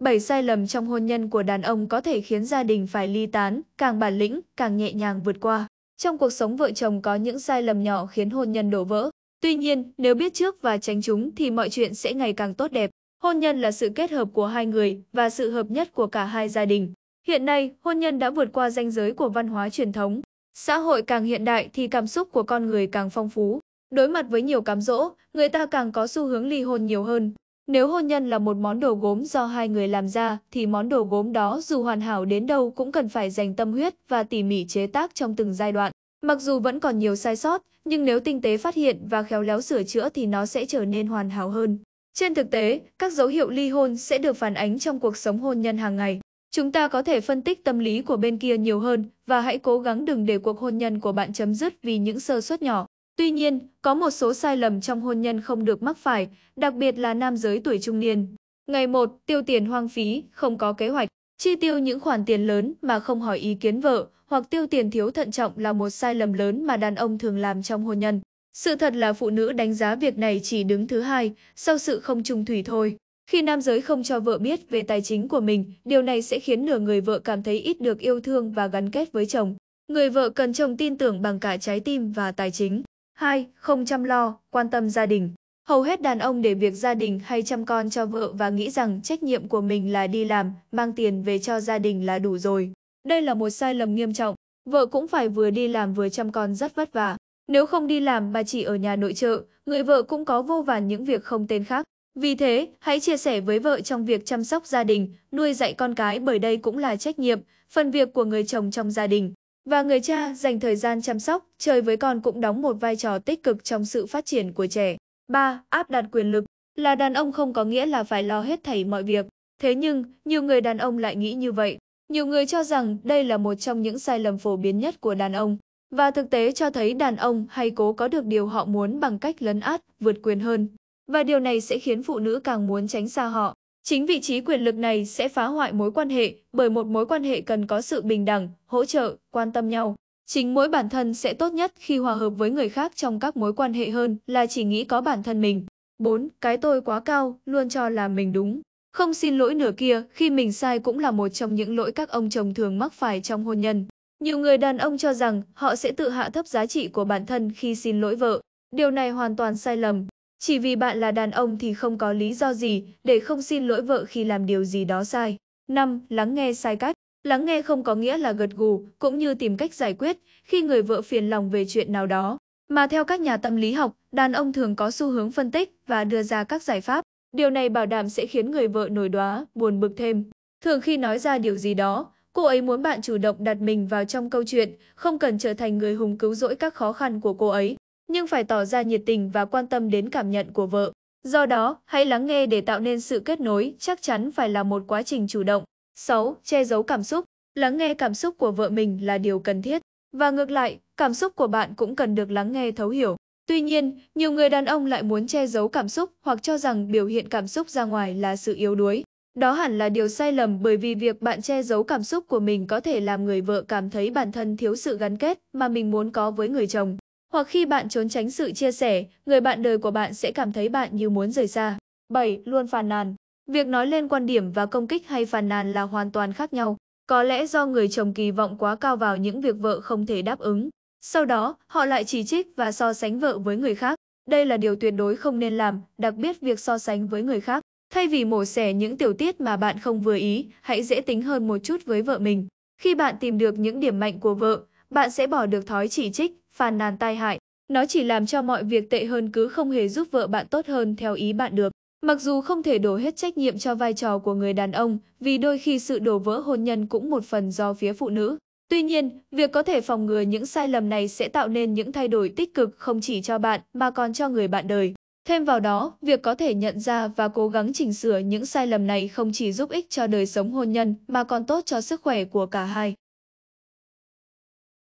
7 sai lầm trong hôn nhân của đàn ông có thể khiến gia đình phải ly tán, càng bản lĩnh, càng nhẹ nhàng vượt qua. Trong cuộc sống vợ chồng có những sai lầm nhỏ khiến hôn nhân đổ vỡ. Tuy nhiên, nếu biết trước và tránh chúng thì mọi chuyện sẽ ngày càng tốt đẹp. Hôn nhân là sự kết hợp của hai người và sự hợp nhất của cả hai gia đình. Hiện nay, hôn nhân đã vượt qua ranh giới của văn hóa truyền thống. Xã hội càng hiện đại thì cảm xúc của con người càng phong phú. Đối mặt với nhiều cám dỗ, người ta càng có xu hướng ly hôn nhiều hơn. Nếu hôn nhân là một món đồ gốm do hai người làm ra, thì món đồ gốm đó dù hoàn hảo đến đâu cũng cần phải dành tâm huyết và tỉ mỉ chế tác trong từng giai đoạn. Mặc dù vẫn còn nhiều sai sót, nhưng nếu tinh tế phát hiện và khéo léo sửa chữa thì nó sẽ trở nên hoàn hảo hơn. Trên thực tế, các dấu hiệu ly hôn sẽ được phản ánh trong cuộc sống hôn nhân hàng ngày. Chúng ta có thể phân tích tâm lý của bên kia nhiều hơn và hãy cố gắng đừng để cuộc hôn nhân của bạn chấm dứt vì những sơ suất nhỏ. Tuy nhiên, có một số sai lầm trong hôn nhân không được mắc phải, đặc biệt là nam giới tuổi trung niên. Ngày 1, tiêu tiền hoang phí, không có kế hoạch. Chi tiêu những khoản tiền lớn mà không hỏi ý kiến vợ hoặc tiêu tiền thiếu thận trọng là một sai lầm lớn mà đàn ông thường làm trong hôn nhân. Sự thật là phụ nữ đánh giá việc này chỉ đứng thứ hai, sau sự không trung thủy thôi. Khi nam giới không cho vợ biết về tài chính của mình, điều này sẽ khiến nửa người vợ cảm thấy ít được yêu thương và gắn kết với chồng. Người vợ cần chồng tin tưởng bằng cả trái tim và tài chính. 2. Không chăm lo, quan tâm gia đình. Hầu hết đàn ông để việc gia đình hay chăm con cho vợ và nghĩ rằng trách nhiệm của mình là đi làm, mang tiền về cho gia đình là đủ rồi. Đây là một sai lầm nghiêm trọng. Vợ cũng phải vừa đi làm vừa chăm con rất vất vả. Nếu không đi làm mà chỉ ở nhà nội trợ, người vợ cũng có vô vàn những việc không tên khác. Vì thế, hãy chia sẻ với vợ trong việc chăm sóc gia đình, nuôi dạy con cái bởi đây cũng là trách nhiệm, phần việc của người chồng trong gia đình. Và người cha dành thời gian chăm sóc, chơi với con cũng đóng một vai trò tích cực trong sự phát triển của trẻ. 3. Áp đặt quyền lực Là đàn ông không có nghĩa là phải lo hết thảy mọi việc. Thế nhưng, nhiều người đàn ông lại nghĩ như vậy. Nhiều người cho rằng đây là một trong những sai lầm phổ biến nhất của đàn ông. Và thực tế cho thấy đàn ông hay cố có được điều họ muốn bằng cách lấn át, vượt quyền hơn. Và điều này sẽ khiến phụ nữ càng muốn tránh xa họ. Chính vị trí quyền lực này sẽ phá hoại mối quan hệ bởi một mối quan hệ cần có sự bình đẳng, hỗ trợ, quan tâm nhau. Chính mỗi bản thân sẽ tốt nhất khi hòa hợp với người khác trong các mối quan hệ hơn là chỉ nghĩ có bản thân mình. 4. Cái tôi quá cao, luôn cho là mình đúng. Không xin lỗi nửa kia khi mình sai cũng là một trong những lỗi các ông chồng thường mắc phải trong hôn nhân. Nhiều người đàn ông cho rằng họ sẽ tự hạ thấp giá trị của bản thân khi xin lỗi vợ. Điều này hoàn toàn sai lầm. Chỉ vì bạn là đàn ông thì không có lý do gì để không xin lỗi vợ khi làm điều gì đó sai. 5. Lắng nghe sai cách Lắng nghe không có nghĩa là gật gù, cũng như tìm cách giải quyết khi người vợ phiền lòng về chuyện nào đó. Mà theo các nhà tâm lý học, đàn ông thường có xu hướng phân tích và đưa ra các giải pháp. Điều này bảo đảm sẽ khiến người vợ nổi đoá, buồn bực thêm. Thường khi nói ra điều gì đó, cô ấy muốn bạn chủ động đặt mình vào trong câu chuyện, không cần trở thành người hùng cứu rỗi các khó khăn của cô ấy nhưng phải tỏ ra nhiệt tình và quan tâm đến cảm nhận của vợ. Do đó, hãy lắng nghe để tạo nên sự kết nối, chắc chắn phải là một quá trình chủ động. 6. Che giấu cảm xúc. Lắng nghe cảm xúc của vợ mình là điều cần thiết. Và ngược lại, cảm xúc của bạn cũng cần được lắng nghe thấu hiểu. Tuy nhiên, nhiều người đàn ông lại muốn che giấu cảm xúc hoặc cho rằng biểu hiện cảm xúc ra ngoài là sự yếu đuối. Đó hẳn là điều sai lầm bởi vì việc bạn che giấu cảm xúc của mình có thể làm người vợ cảm thấy bản thân thiếu sự gắn kết mà mình muốn có với người chồng. Hoặc khi bạn trốn tránh sự chia sẻ, người bạn đời của bạn sẽ cảm thấy bạn như muốn rời xa. 7. Luôn phàn nàn Việc nói lên quan điểm và công kích hay phàn nàn là hoàn toàn khác nhau. Có lẽ do người chồng kỳ vọng quá cao vào những việc vợ không thể đáp ứng. Sau đó, họ lại chỉ trích và so sánh vợ với người khác. Đây là điều tuyệt đối không nên làm, đặc biệt việc so sánh với người khác. Thay vì mổ xẻ những tiểu tiết mà bạn không vừa ý, hãy dễ tính hơn một chút với vợ mình. Khi bạn tìm được những điểm mạnh của vợ, bạn sẽ bỏ được thói chỉ trích phàn nàn tai hại. Nó chỉ làm cho mọi việc tệ hơn cứ không hề giúp vợ bạn tốt hơn theo ý bạn được. Mặc dù không thể đổ hết trách nhiệm cho vai trò của người đàn ông, vì đôi khi sự đổ vỡ hôn nhân cũng một phần do phía phụ nữ. Tuy nhiên, việc có thể phòng ngừa những sai lầm này sẽ tạo nên những thay đổi tích cực không chỉ cho bạn mà còn cho người bạn đời. Thêm vào đó, việc có thể nhận ra và cố gắng chỉnh sửa những sai lầm này không chỉ giúp ích cho đời sống hôn nhân mà còn tốt cho sức khỏe của cả hai.